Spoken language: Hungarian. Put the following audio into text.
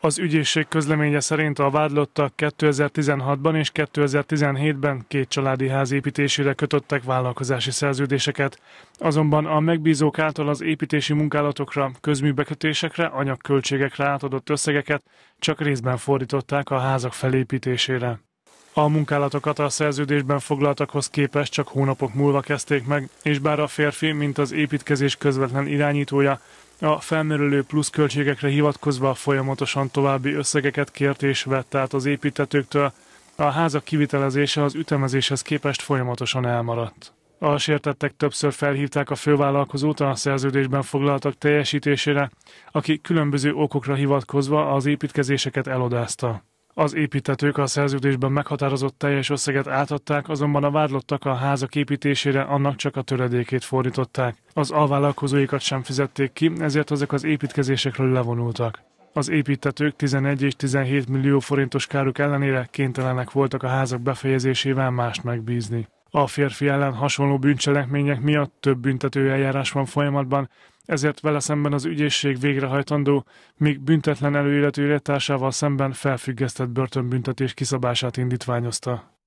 Az ügyészség közleménye szerint a vádlottak 2016-ban és 2017-ben két családi ház építésére kötöttek vállalkozási szerződéseket, azonban a megbízók által az építési munkálatokra, közműbekötésekre, anyagköltségekre átadott összegeket csak részben fordították a házak felépítésére. A munkálatokat a szerződésben foglaltakhoz képest csak hónapok múlva kezdték meg, és bár a férfi, mint az építkezés közvetlen irányítója, a felmerülő pluszköltségekre hivatkozva folyamatosan további összegeket kért és vett át az építetőktől, a házak kivitelezése az ütemezéshez képest folyamatosan elmaradt. A sértettek többször felhívták a fővállalkozót a szerződésben foglaltak teljesítésére, aki különböző okokra hivatkozva az építkezéseket elodázta. Az építetők a szerződésben meghatározott teljes összeget átadták, azonban a vádlottak a házak építésére annak csak a töredékét fordították. Az alvállalkozóikat sem fizették ki, ezért ezek az építkezésekről levonultak. Az építetők 11 és 17 millió forintos káruk ellenére kénytelenek voltak a házak befejezésével mást megbízni. A férfi ellen hasonló bűncselekmények miatt több büntető eljárás van folyamatban, ezért vele szemben az ügyészség végrehajtandó, még büntetlen előéletű élettársával szemben felfüggesztett börtönbüntetés kiszabását indítványozta.